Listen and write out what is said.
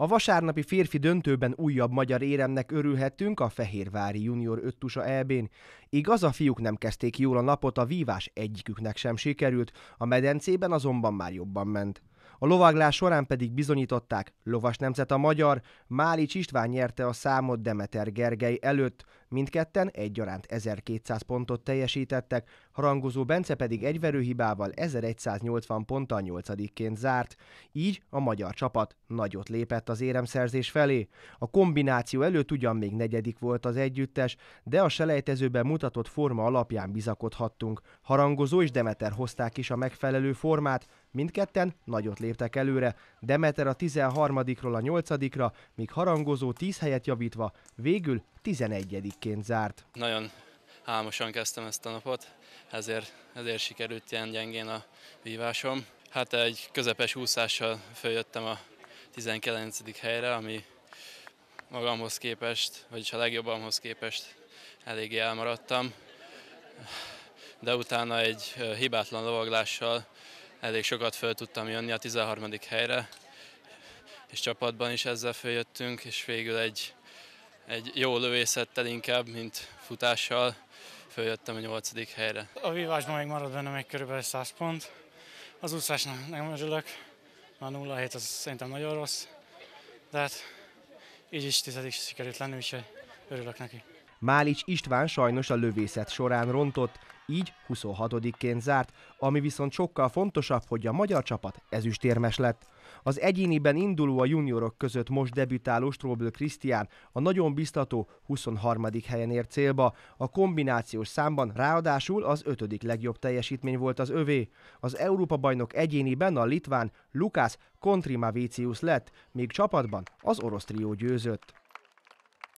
A vasárnapi férfi döntőben újabb magyar éremnek örülhettünk a Fehérvári junior tusa EB-n. Igaz, a fiúk nem kezdték jól a napot, a vívás egyiküknek sem sikerült, a medencében azonban már jobban ment. A lovaglás során pedig bizonyították, lovas nemzet a magyar, Málics István nyerte a számot Demeter Gergely előtt, Mindketten egyaránt 1200 pontot teljesítettek, harangozó Bence pedig egyverő hibával 1180 ponttal 8 zárt. Így a magyar csapat nagyot lépett az éremszerzés felé. A kombináció előtt ugyan még negyedik volt az együttes, de a selejtezőben mutatott forma alapján bizakodhattunk. Harangozó és Demeter hozták is a megfelelő formát, Mindketten nagyot léptek előre, Demeter a 13-ról a 8-ra, míg harangozó 10 helyet javítva végül 11-ként zárt. Nagyon álmosan kezdtem ezt a napot, ezért, ezért sikerült ilyen gyengén a vívásom. Hát egy közepes úszással följöttem a 19. helyre, ami magamhoz képest, vagyis a legjobbamhoz képest eléggé elmaradtam. De utána egy hibátlan lovaglással elég sokat föl tudtam jönni a 13. helyre, és csapatban is ezzel följöttünk, és végül egy egy jó lövészettel inkább, mint futással följöttem a nyolcadik helyre. A vívásban még marad benne még körülbelül 100 pont. Az úszásnak nem örülök, már 0-7 az szerintem nagyon rossz, de hát így is tizedik sikerült lenni, úgyhogy örülök neki. Málics István sajnos a lövészet során rontott, így 26-ként zárt, ami viszont sokkal fontosabb, hogy a magyar csapat ezüstérmes lett. Az egyéniben induló a juniorok között most debütáló Stróbl Krisztián a nagyon biztató 23. helyen ért célba. A kombinációs számban ráadásul az ötödik legjobb teljesítmény volt az övé. Az Európa-bajnok egyéniben a litván Lukás Kontrimavicius lett, még csapatban az orosz trió győzött.